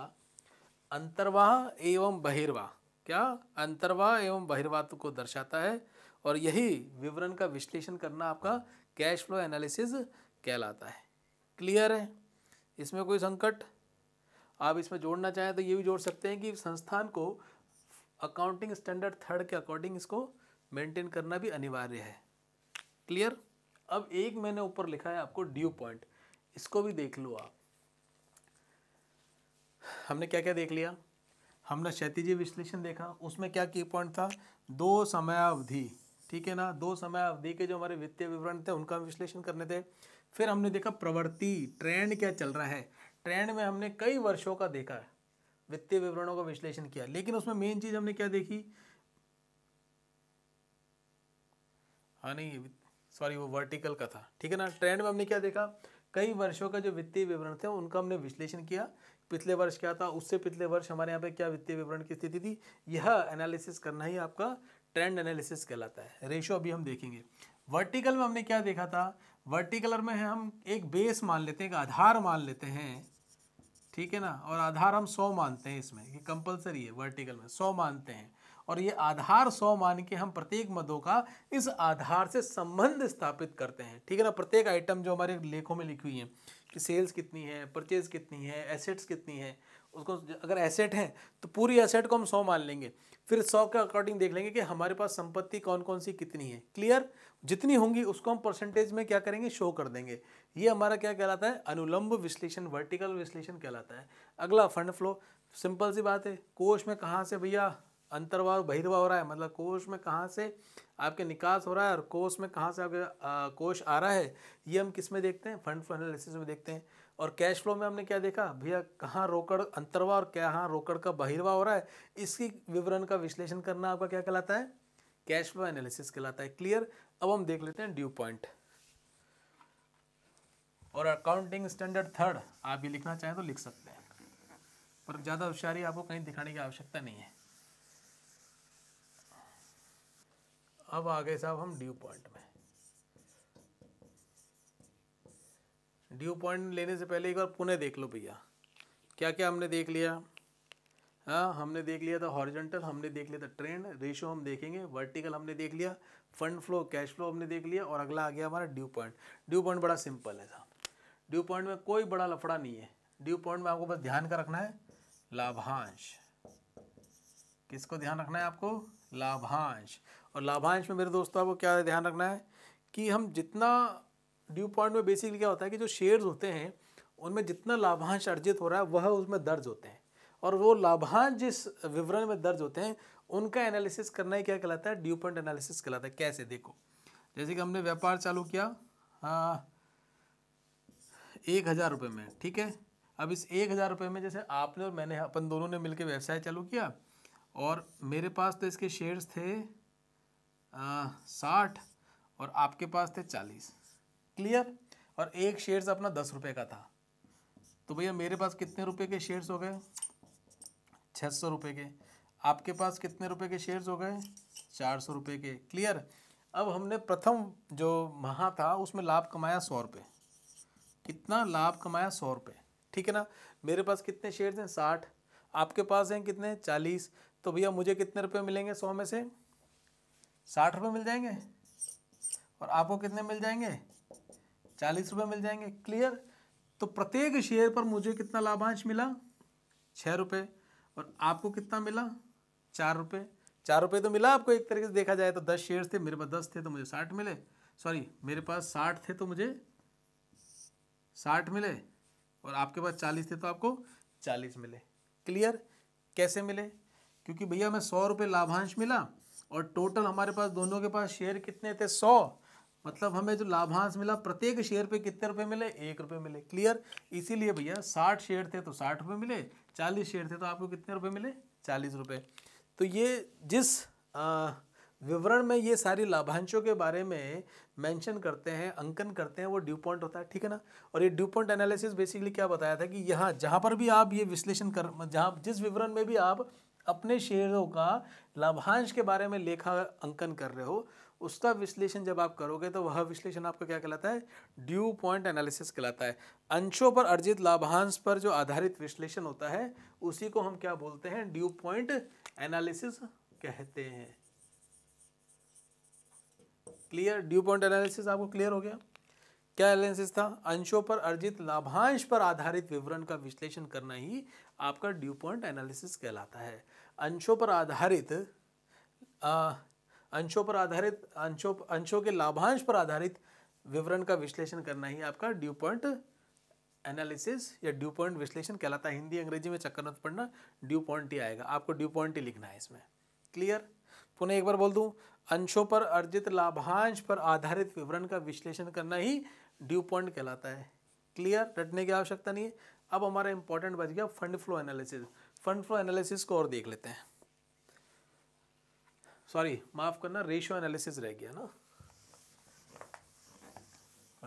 अंतर्वाह एवं बहिर्वाह क्या अंतर्वाह एवं बहिर्वाह तो को दर्शाता है और यही विवरण का विश्लेषण करना आपका कैश फ्लो एनालिसिस कहलाता है क्लियर है इसमें कोई संकट आप इसमें जोड़ना चाहें तो ये भी जोड़ सकते हैं कि संस्थान को अकाउंटिंग स्टैंडर्ड थर्ड के अकॉर्डिंग इसको मेंटेन करना भी अनिवार्य है क्लियर अब एक मैंने ऊपर लिखा है आपको ड्यू पॉइंट इसको भी देख लो आप हमने क्या क्या देख लिया हमने क्षतिजी विश्लेषण देखा उसमें क्या की पॉइंट था दो समयावधि ठीक है ना दो समयावधि के जो हमारे वित्तीय विवरण थे उनका विश्लेषण करने थे फिर हमने देखा प्रवृत्ति ट्रेंड क्या चल रहा है ट्रेंड में हमने कई वर्षों का देखा वित्तीय विवरणों का विश्लेषण किया लेकिन उसमें मेन चीज़ हमने क्या देखी हाँ नहीं सॉरी वो वर्टिकल का था ठीक है ना ट्रेंड में हमने क्या देखा कई वर्षों का जो वित्तीय विवरण थे उनका हमने विश्लेषण किया पिछले वर्ष क्या था उससे पिछले वर्ष हमारे यहाँ पे क्या वित्तीय विवरण की स्थिति थी यह एनालिसिस करना ही आपका ट्रेंड एनालिसिस कहलाता है रेशो अभी हम देखेंगे वर्टिकल में हमने क्या देखा था वर्टिकलर में हम एक बेस मान लेते हैं एक आधार मान लेते हैं ठीक है ना और आधार हम सौ मानते हैं इसमें ये कंपलसरी है वर्टिकल में सौ मानते हैं और ये आधार सौ मान के हम प्रत्येक मदों का इस आधार से संबंध स्थापित करते हैं ठीक है ना प्रत्येक आइटम जो हमारे लेखों में लिखी हुई है कि सेल्स कितनी है परचेज कितनी है एसेट्स कितनी है उसको अगर एसेट हैं तो पूरी एसेट को हम सौ मान लेंगे फिर सौ के अकॉर्डिंग देख लेंगे कि हमारे पास संपत्ति कौन कौन सी कितनी है क्लियर जितनी होंगी उसको हम परसेंटेज में क्या करेंगे शो कर देंगे ये हमारा क्या कहलाता है अनुलंब विश्लेषण वर्टिकल विश्लेषण कहलाता है अगला फंड फ्लो सिंपल सी बात है कोष में कहाँ से भैया अंतर्वाह और हो रहा है मतलब कोश में कहाँ से आपके निकास हो रहा है और कोश में कहाँ से आपके कोश आ रहा है ये हम किस में देखते हैं फंड फ्लो एनालिसिस में देखते हैं और कैश फ्लो में हमने क्या देखा भैया कहाँ रोकड़ अंतर्वा और कहाँ रोकड़ का बहिर्वाह हो रहा है इसकी विवरण का विश्लेषण करना आपका क्या कहलाता है कैश फ्लो एनालिसिस कहलाता है क्लियर अब हम देख लेते हैं ड्यू पॉइंट और अकाउंटिंग स्टैंडर्ड थर्ड आप ये लिखना चाहें तो लिख सकते हैं पर ज़्यादा होशियारी आपको कहीं दिखाने की आवश्यकता नहीं है अब आ गए साहब हम ड्यू पॉइंट में ड्यू पॉइंट लेने से पहले एक बार पुनः देख लो भैया क्या क्या हमने देख लिया हाँ हमने देख लिया था हॉरिजेंटल हमने देख लिया था ट्रेंड रेशो हम देखेंगे वर्टिकल हमने देख लिया फंड फ्लो कैश फ्लो हमने देख लिया और अगला आ गया हमारा ड्यू पॉइंट ड्यू पॉइंट बड़ा सिंपल है साहब ड्यू पॉइंट में कोई बड़ा लफड़ा नहीं है ड्यू पॉइंट में आपको बस ध्यान का रखना है लाभांश किसको ध्यान रखना है आपको लाभांश और लाभांश में मेरे दोस्तों आपको क्या ध्यान रखना है कि हम जितना ड्यू पॉइंट में बेसिकली क्या होता है कि जो शेयर्स होते हैं उनमें जितना लाभांश अर्जित हो रहा है वह उसमें दर्ज होते हैं और वो लाभांश जिस विवरण में दर्ज होते हैं उनका एनालिसिस करना ही क्या कहलाता है ड्यू पॉइंट एनालिसिस कहलाता है कैसे देखो जैसे कि हमने व्यापार चालू किया हाँ एक हज़ार रुपये में ठीक है अब इस एक हज़ार रुपये में जैसे आपने और मैंने अपन दोनों ने मिलकर व्यवसाय चालू किया और मेरे पास तो इसके शेयर्स थे साठ और आपके पास थे चालीस क्लियर और एक शेयर्स अपना दस रुपये का था तो भैया मेरे पास कितने रुपए के शेयर्स हो गए छः सौ रुपये के आपके पास कितने रुपए के शेयर्स हो गए चार सौ रुपये के क्लियर अब हमने प्रथम जो महा था उसमें लाभ कमाया सौ रुपये कितना लाभ कमाया सौ रुपये ठीक है ना मेरे पास कितने शेयर्स हैं साठ आपके पास हैं कितने चालीस तो भैया मुझे कितने रुपये मिलेंगे सौ में से साठ रुपये मिल जाएंगे और आपको कितने मिल जाएंगे चालीस रुपये मिल जाएंगे क्लियर तो प्रत्येक शेयर पर मुझे कितना लाभांश मिला छः रुपये और आपको कितना मिला चार रुपये चार रुपये तो मिला आपको एक तरीके से देखा जाए तो दस शेयर थे मेरे पास दस थे तो मुझे साठ मिले सॉरी मेरे पास साठ थे तो मुझे साठ मिले और आपके पास चालीस थे तो आपको चालीस मिले क्लियर कैसे मिले क्योंकि भैया मैं सौ रुपये लाभांश मिला और टोटल हमारे पास दोनों के पास शेयर कितने थे सौ मतलब हमें जो लाभांश मिला प्रत्येक शेयर पे कितने रुपए मिले एक रुपए मिले क्लियर इसीलिए भैया साठ शेयर थे तो साठ रुपये मिले चालीस शेयर थे तो आपको कितने रुपए मिले चालीस रुपये तो ये जिस विवरण में ये सारी लाभांशों के बारे में मेंशन करते हैं अंकन करते हैं वो ड्यू पॉइंट होता है ठीक है ना और ये ड्यू पॉइंट एनालिसिस बेसिकली क्या बताया था कि यहाँ जहाँ पर भी आप ये विश्लेषण कर जहाँ जिस विवरण में भी आप अपने शेयरों का लाभांश के बारे में लेखा अंकन कर रहे हो उसका विश्लेषण जब आप करोगे तो वह विश्लेषण आपको क्या कहलाता है ड्यू पॉइंट एनालिसिस कहलाता है अंशों पर अर्जित लाभांश पर जो आधारित विश्लेषण होता है उसी को हम क्या बोलते हैं ड्यू पॉइंट एनालिसिस कहते हैं क्लियर ड्यू पॉइंट एनालिसिस आपको क्लियर हो गया क्या एनालिसिस था अंशों पर अर्जित लाभांश पर आधारित विवरण का विश्लेषण करना ही आपका ड्यू पॉइंट एनालिसिस कहलाता है अंशों पर आधारित अंशों पर आधारित अंशों अंशों के लाभांश पर आधारित विवरण का विश्लेषण करना ही आपका ड्यू पॉइंट एनालिसिस या ड्यू पॉइंट विश्लेषण कहलाता है हिंदी अंग्रेजी में चक्कर मत पड़ना ड्यू पॉइंट ही आएगा आपको ड्यू पॉइंट ही लिखना है इसमें क्लियर पुनः एक बार बोल दूं अंशों पर अर्जित लाभांश पर आधारित विवरण का विश्लेषण करना ही ड्यू पॉइंट कहलाता है क्लियर रटने की आवश्यकता नहीं है अब हमारा इंपॉर्टेंट बच गया fund flow analysis fund flow analysis को और देख लेते हैं सॉरी माफ़ करना रेशियो एनालिसिस रह गया ना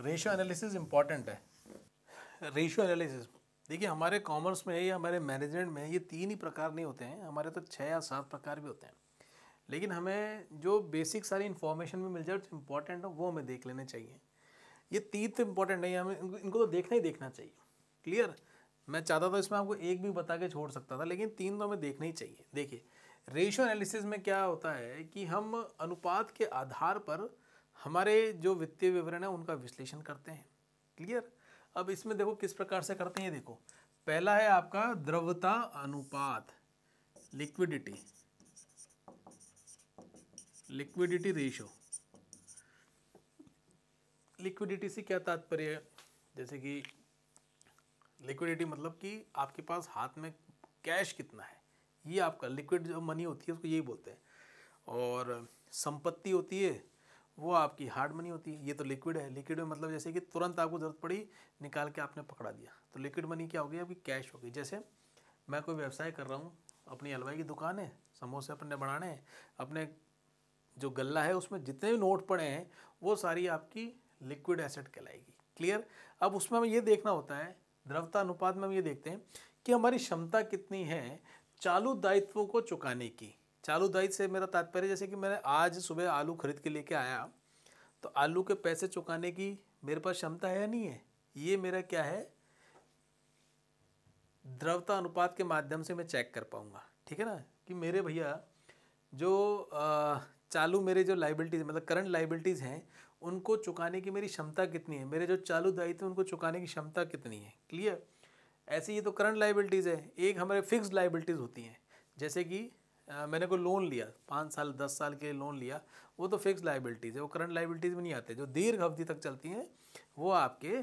रेशियो एनालिसिस इंपॉर्टेंट है रेशियो एनालिसिस देखिए हमारे कॉमर्स में या हमारे मैनेजमेंट में ये तीन ही प्रकार नहीं होते हैं हमारे तो छः या सात प्रकार भी होते हैं लेकिन हमें जो बेसिक सारी इन्फॉर्मेशन भी मिल जाए जो इम्पॉर्टेंट हो वो हमें देख लेने चाहिए ये तो इंपॉर्टेंट नहीं है हमें इनको तो देखना ही देखना चाहिए क्लियर मैं चाहता था इसमें आपको एक भी बता के छोड़ सकता था लेकिन तीन तो हमें देखना ही चाहिए देखिए रेशियो एनालिसिस में क्या होता है कि हम अनुपात के आधार पर हमारे जो वित्तीय विवरण है उनका विश्लेषण करते हैं क्लियर अब इसमें देखो किस प्रकार से करते हैं देखो पहला है आपका द्रवता अनुपात लिक्विडिटी लिक्विडिटी रेशियो लिक्विडिटी से क्या तात्पर्य है जैसे कि लिक्विडिटी मतलब कि आपके पास हाथ में कैश कितना है ये आपका लिक्विड जो मनी होती है उसको यही बोलते हैं और संपत्ति होती है वो आपकी हार्ड मनी होती है ये तो लिक्विड है लिक्विड में मतलब जैसे कि तुरंत आपको ज़रूरत पड़ी निकाल के आपने पकड़ा दिया तो लिक्विड मनी क्या हो गई आपकी कैश हो गई जैसे मैं कोई व्यवसाय कर रहा हूँ अपनी हलवाई की दुकान है समोसे अपने बनाने हैं अपने जो गला है उसमें जितने भी नोट पड़े हैं वो सारी आपकी लिक्विड एसेट कहलाएगी क्लियर अब उसमें हमें ये देखना होता है द्रवता अनुपात में हम ये देखते हैं कि हमारी क्षमता कितनी है चालू दायित्वों को चुकाने की चालू दायित्व से मेरा तात्पर्य जैसे कि मैंने आज सुबह आलू खरीद के लेके आया तो आलू के पैसे चुकाने की मेरे पास क्षमता है या नहीं है ये मेरा क्या है द्रवता अनुपात के माध्यम से मैं चेक कर पाऊँगा ठीक है ना कि मेरे भैया जो आ, चालू मेरे जो लाइबिलिटीज़ मतलब करंट लाइबिलिटीज़ हैं उनको चुकाने की मेरी क्षमता कितनी है मेरे जो चालू दायित्व उनको चुकाने की क्षमता कितनी है क्लियर ऐसे ये तो करंट लाइबिलिटीज़ है एक हमारे फिक्स लाइबिलिटीज़ होती हैं जैसे कि आ, मैंने कोई लोन लिया पाँच साल दस साल के लिए लोन लिया वो तो फिक्स लाइबिलिटीज़ है वो करंट लाइबिलिटीज़ में नहीं आते जो दीर्घ अवधि तक चलती हैं वो आपके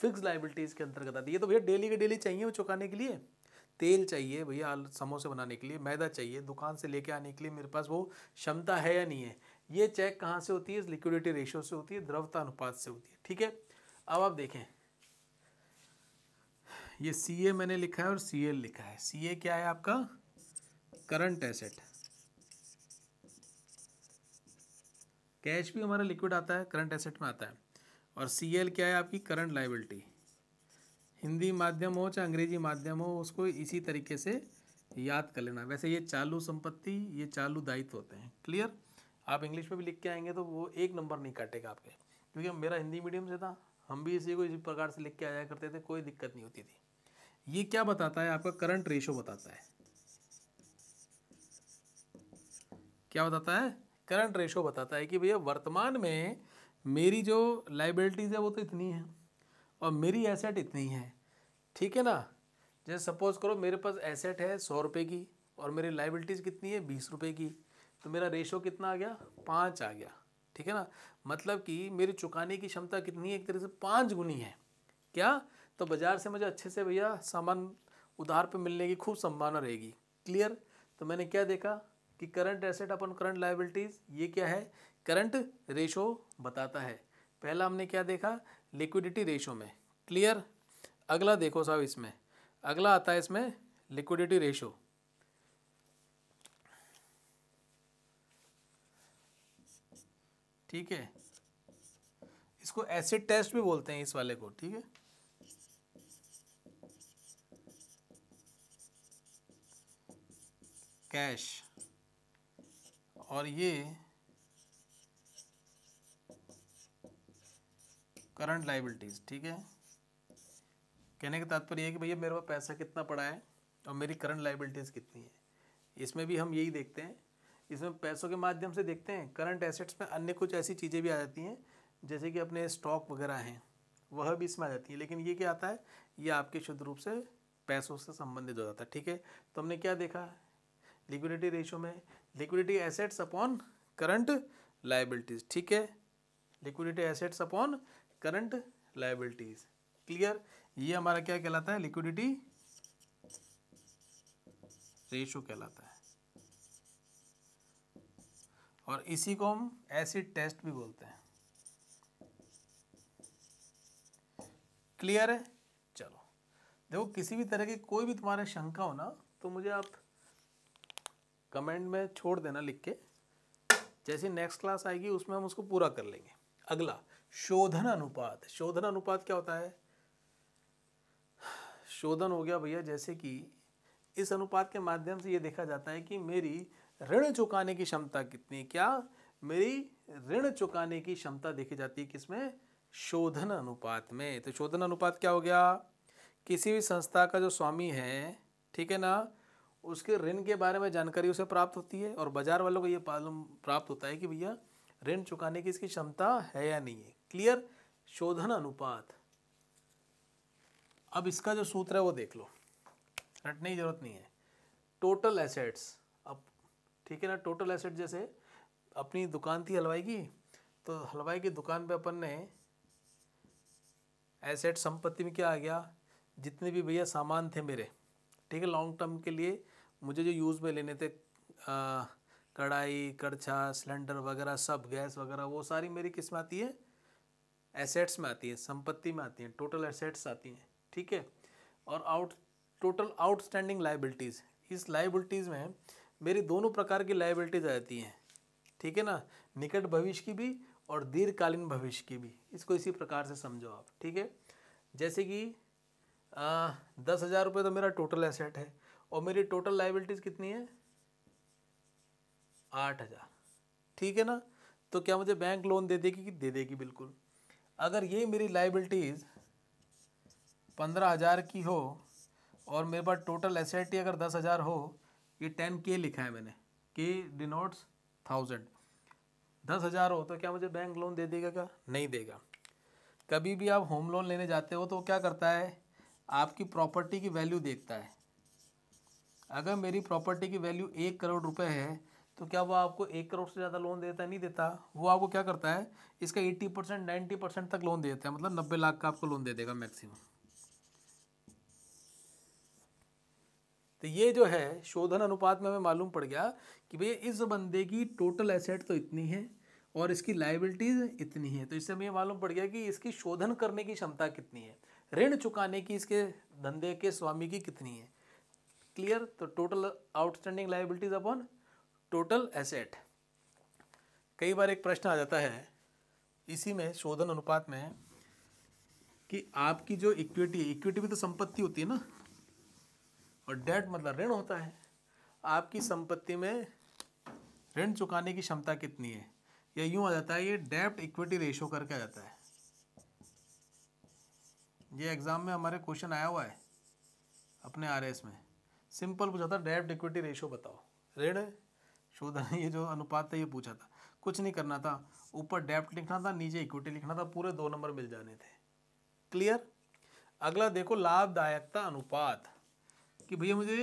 फिक्स लाइबिलिटीज़ के अंतर्गत आती है ये तो भैया डेली के डेली चाहिए वो चुकाने के लिए तेल चाहिए भैया समोसे बनाने के लिए मैदा चाहिए दुकान से लेके आने के लिए मेरे पास वो क्षमता है या नहीं है ये चेक कहाँ से होती है लिक्विडिटी रेशियो से होती है द्रवता अनुपात से होती है ठीक है अब आप देखें ये सी ए मैंने लिखा है और सी एल लिखा है सी ए क्या है आपका करंट एसेट कैश भी हमारा लिक्विड आता है करंट एसेट में आता है और सी एल क्या है आपकी करंट लाइबिलिटी हिंदी माध्यम हो चाहे अंग्रेजी माध्यम हो उसको इसी तरीके से याद कर लेना वैसे ये चालू संपत्ति ये चालू दायित्व होते हैं क्लियर आप इंग्लिश में भी लिख के आएंगे तो वो एक नंबर नहीं काटेगा आपके क्योंकि मेरा हिंदी मीडियम से था हम भी इसी को इसी प्रकार से लिख के आया करते थे कोई दिक्कत नहीं होती थी ये क्या बताता है आपका करंट रेशो बताता है क्या बताता है करंट रेशो बताता है कि भैया वर्तमान में मेरी जो लाइबिलिटीज़ है वो तो इतनी है और मेरी एसेट इतनी है ठीक है ना जैसे सपोज़ करो मेरे पास एसेट है सौ रुपये की और मेरी लाइबिलिटीज़ कितनी है बीस रुपये की तो मेरा रेशो कितना आ गया पाँच आ गया ठीक है ना मतलब कि मेरी चुकाने की क्षमता कितनी है एक तरह से पाँच गुनी है क्या तो बाज़ार से मुझे अच्छे से भैया सामान उधार पे मिलने की खूब संभावना रहेगी क्लियर तो मैंने क्या देखा कि current asset upon current liabilities ये क्या है करंट रेशो बताता है पहला हमने क्या देखा लिक्विडिटी रेशो में क्लियर अगला देखो साहब इसमें अगला आता है इसमें लिक्विडिटी रेशो ठीक है इसको एसिड टेस्ट भी बोलते हैं इस वाले को ठीक है कैश और ये करंट लाइबिलिटीज़ ठीक है कहने का तात्पर्य है कि भैया मेरे पास पैसा कितना पड़ा है और मेरी करंट लाइबिलिटीज़ कितनी है इसमें भी हम यही देखते हैं इसमें पैसों के माध्यम से देखते हैं करंट एसेट्स में अन्य कुछ ऐसी चीज़ें भी आ जाती हैं जैसे कि अपने स्टॉक वगैरह हैं वह भी इसमें आ जाती है लेकिन ये क्या आता है ये आपके शुद्ध रूप से पैसों से संबंधित हो जाता है ठीक है तो हमने क्या देखा लिक्विडिटी रेशो में liquidity assets upon current liabilities ठीक है liquidity assets upon current liabilities clear ये हमारा क्या कहलाता है लिक्विडिटी रेशो कहलाता है और इसी को हम एसिड टेस्ट भी बोलते हैं क्लियर है चलो देखो किसी भी तरह की कोई भी तुम्हारे शंका हो ना तो मुझे आप कमेंट में छोड़ देना लिख के जैसे नेक्स्ट क्लास आएगी उसमें हम उसको पूरा कर लेंगे अगला शोधन अनुपात शोधन अनुपात क्या होता है शोधन हो गया भैया जैसे कि इस अनुपात के माध्यम से ये देखा जाता है कि मेरी ऋण चुकाने की क्षमता कितनी क्या मेरी ऋण चुकाने की क्षमता देखी जाती है किसमें शोधन अनुपात में तो शोधन अनुपात क्या हो गया किसी भी संस्था का जो स्वामी है ठीक है ना उसके ऋण के बारे में जानकारी उसे प्राप्त होती है और बाजार वालों को ये मालूम प्राप्त होता है कि भैया ऋण चुकाने की इसकी क्षमता है या नहीं है क्लियर शोधन अनुपात अब इसका जो सूत्र है वो देख लो रटने की जरूरत नहीं है टोटल एसेट्स ठीक है ना टोटल एसेट जैसे अपनी दुकान थी हलवाई की तो हलवाई की दुकान पे अपन ने एसेट संपत्ति में क्या आ गया जितने भी भैया सामान थे मेरे ठीक है लॉन्ग टर्म के लिए मुझे जो यूज़ में लेने थे आ, कढ़ाई कड़छा सिलेंडर वगैरह सब गैस वगैरह वो सारी मेरी किस में आती है एसेट्स में आती है संपत्ति में आती हैं टोटल एसेट्स आती हैं ठीक है और आउट टोटल आउटस्टैंडिंग लाइबिलिटीज़ इस लाइबिलिटीज़ में मेरी दोनों प्रकार की लाइबिलिटीज आ जाती हैं ठीक है ना निकट भविष्य की भी और दीर्घकालीन भविष्य की भी इसको इसी प्रकार से समझो आप ठीक है जैसे कि दस हज़ार रुपये तो मेरा टोटल एसेट है और मेरी टोटल लाइबिलिटीज़ कितनी है आठ हज़ार ठीक है ना तो क्या मुझे बैंक लोन दे देगी कि दे देगी बिल्कुल अगर ये मेरी लाइबिलिटीज़ पंद्रह हज़ार की हो और मेरे पास टोटल एसेट ही अगर दस हज़ार हो ये टेन के लिखा है मैंने के डिनोट्स थाउजेंड दस हज़ार हो तो क्या मुझे बैंक लोन दे देगा क्या नहीं देगा कभी भी आप होम लोन लेने जाते हो तो क्या करता है आपकी प्रॉपर्टी की वैल्यू देखता है अगर मेरी प्रॉपर्टी की वैल्यू एक करोड़ रुपए है तो क्या वो आपको एक करोड़ से ज़्यादा लोन देता है नहीं देता वो आपको क्या करता है इसका एट्टी परसेंट नाइन्टी परसेंट तक लोन देता है मतलब नब्बे लाख का आपको लोन दे देगा मैक्सिमम तो ये जो है शोधन अनुपात में हमें मालूम पड़ गया कि भैया इस बंदे की टोटल एसेट तो इतनी है और इसकी लाइबिलिटीज़ इतनी है तो इससे हमें मालूम पड़ गया कि इसकी शोधन करने की क्षमता कितनी है ऋण चुकाने की इसके धंधे के स्वामी की कितनी है क्लियर तो total outstanding liabilities upon total asset कई बार एक प्रश्न आ जाता है इसी में शोधन अनुपात में कि आपकी जो इक्विटी इक्विटी भी तो संपत्ति होती है ना और डेट मतलब ऋण होता है आपकी संपत्ति में ऋण चुकाने की क्षमता कितनी है या यूं आ जाता है ये डेप्ट इक्विटी रेशो करके आ जाता है ये एग्ज़ाम में हमारे क्वेश्चन आया हुआ है अपने आर में सिंपल पूछा था डेप्ट इक्विटी रेशो बताओ ऋण शोधन ये जो अनुपात था ये पूछा था कुछ नहीं करना था ऊपर डेप्ट लिखना था नीचे इक्विटी लिखना था पूरे दो नंबर मिल जाने थे क्लियर अगला देखो लाभदायकता अनुपात कि भैया मुझे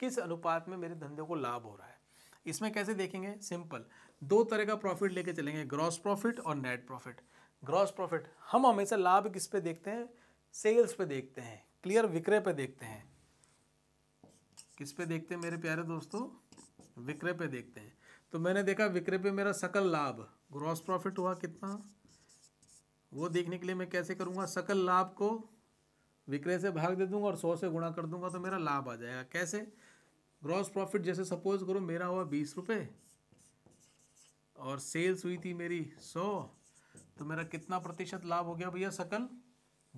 किस अनुपात में मेरे धंधे को लाभ हो रहा है इसमें कैसे देखेंगे सिंपल दो तरह का प्रॉफिट लेके चलेंगे ग्रॉस प्रॉफिट और नेट प्रॉफिट ग्रॉस प्रॉफिट हम हमेशा लाभ किस पे देखते हैं सेल्स पे देखते हैं क्लियर विक्रय पे देखते हैं किस पे देखते हैं मेरे प्यारे दोस्तों विक्रय पे देखते हैं तो मैंने देखा विक्रय पे मेरा सकल लाभ ग्रॉस प्रॉफिट हुआ कितना वो देखने के लिए मैं कैसे करूँगा सकल लाभ को विक्रय से भाग दे दूंगा और सौ से गुणा कर दूंगा तो मेरा लाभ आ जाएगा कैसे ग्रॉस प्रॉफिट जैसे सपोज करो मेरा हुआ बीस रुपये और सेल्स हुई थी मेरी सौ तो मेरा कितना प्रतिशत लाभ हो गया भैया सकल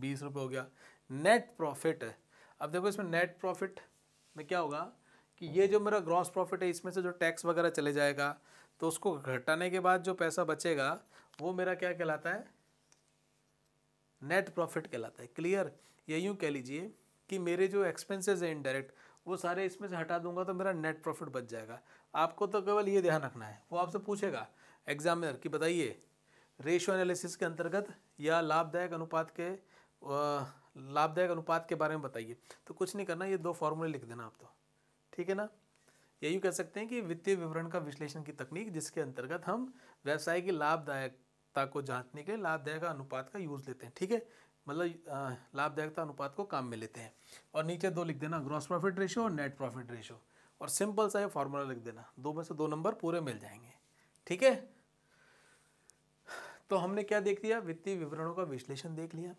बीस रुपये हो गया नेट प्रॉफिट अब देखो इसमें नेट प्रॉफिट में क्या होगा कि ये जो मेरा ग्रॉस प्रॉफिट है इसमें से जो टैक्स वगैरह चले जाएगा तो उसको घटाने के बाद जो पैसा बचेगा वो मेरा क्या कहलाता है नेट प्रॉफिट कहलाता है क्लियर ये यूँ कह लीजिए कि मेरे जो एक्सपेंसेस हैं इनडायरेक्ट वो सारे इसमें से हटा दूंगा तो मेरा नेट प्रॉफिट बच जाएगा आपको तो केवल ये ध्यान रखना है वो आपसे पूछेगा एग्जामिनर कि बताइए रेशो एनालिसिस के अंतर्गत या लाभदायक अनुपात के लाभदायक अनुपात के बारे में बताइए तो कुछ नहीं करना ये दो फॉर्मूले लिख देना आप तो ठीक है ना यही कह सकते हैं कि वित्तीय विवरण का विश्लेषण की तकनीक जिसके अंतर्गत हम व्यवसाय की लाभदायक लाभदायकता को जांचने के लिए लाभदायक अनुपात का यूज़ लेते हैं ठीक है मतलब लाभदायकता अनुपात को काम में लेते हैं और नीचे दो लिख देना ग्रॉस प्रॉफिट रेशियो और नेट प्रॉफिट रेशियो और सिंपल सा ये फॉर्मूला लिख देना दो में से दो नंबर पूरे मिल जाएंगे ठीक है तो हमने क्या देख लिया वित्तीय विवरणों का विश्लेषण देख लिया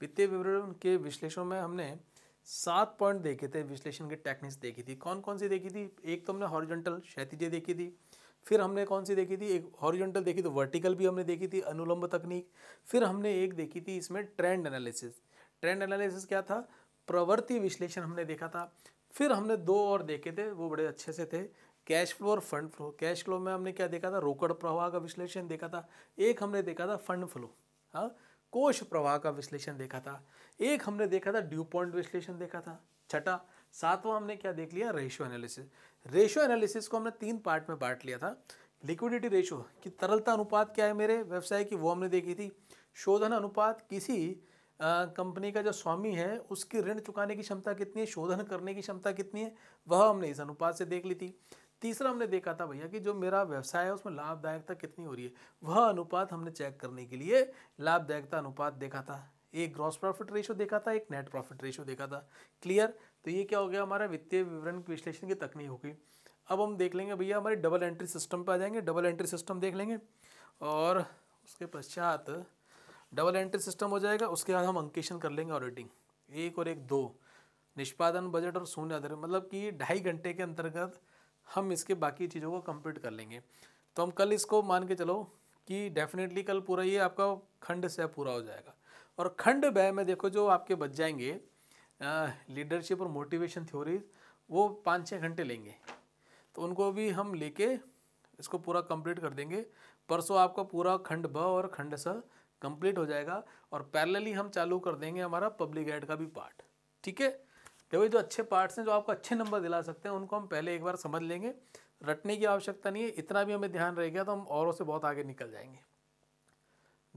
वित्तीय विवरण के विश्लेषण में हमने सात पॉइंट देखे थे विश्लेषण के टेक्निक्स देखी थी कौन कौन सी देखी थी एक तो हमने हॉरिजेंटल क्षेत्रीय देखी थी फिर हमने कौन सी देखी थी एक हॉरिजॉन्टल देखी तो वर्टिकल भी हमने देखी थी अनुलंब तकनीक फिर हमने एक देखी थी इसमें ट्रेंड एनालिसिस ट्रेंड एनालिसिस क्या था प्रवृत्ति विश्लेषण हमने देखा था फिर हमने दो और देखे थे वो बड़े अच्छे से थे कैश फ्लो और फंड फ्लो कैश फ्लो में हमने क्या देखा था रोकड़ प्रवाह का विश्लेषण देखा था एक हमने देखा था फंड फ्लो हाँ कोष प्रवाह का विश्लेषण देखा था एक हमने देखा था ड्यू पॉइंट विश्लेषण देखा था छठा सातवां हमने क्या देख लिया रेशो एनालिसिस रेशो एनालिसिस को हमने तीन पार्ट में बांट लिया था लिक्विडिटी रेशो कि तरलता अनुपात क्या है मेरे व्यवसाय की वो हमने देखी थी शोधन अनुपात किसी कंपनी का जो स्वामी है उसकी ऋण चुकाने की क्षमता कितनी है शोधन करने की क्षमता कितनी है वह हमने इस अनुपात से देख ली थी तीसरा हमने देखा था भैया कि जो मेरा व्यवसाय है उसमें लाभदायकता कितनी हो रही है वह अनुपात हमने चेक करने के लिए लाभदायकता अनुपात देखा था एक ग्रॉस प्रॉफिट रेशो देखा था एक नेट प्रॉफिट रेशो देखा था क्लियर तो ये क्या हो गया हमारा वित्तीय विवरण विश्लेषण की तकनीक होगी अब हम देख लेंगे भैया हमारे डबल एंट्री सिस्टम पर आ जाएंगे डबल एंट्री सिस्टम देख लेंगे और उसके पश्चात डबल एंट्री सिस्टम हो जाएगा उसके बाद हम अंकेशन कर लेंगे ऑडिटिंग एक और एक दो निष्पादन बजट और शून्य आधार मतलब कि ढाई घंटे के अंतर्गत हम इसके बाकी चीज़ों को कंप्लीट कर लेंगे तो हम कल इसको मान के चलो कि डेफिनेटली कल पूरा ये आपका खंड से पूरा हो जाएगा और खंड व्यय में देखो जो आपके बच जाएंगे लीडरशिप और मोटिवेशन थ्योरीज वो पाँच छः घंटे लेंगे तो उनको भी हम लेके इसको पूरा कंप्लीट कर देंगे परसों आपका पूरा खंड ब और खंड स कंप्लीट हो जाएगा और पैरेलली हम चालू कर देंगे हमारा पब्लिक एड का भी पार्ट ठीक है देखो जो अच्छे पार्ट्स हैं जो आपको अच्छे नंबर दिला सकते हैं उनको हम पहले एक बार समझ लेंगे रटने की आवश्यकता नहीं है इतना भी हमें ध्यान रहेगा तो हम औरों से बहुत आगे निकल जाएंगे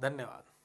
धन्यवाद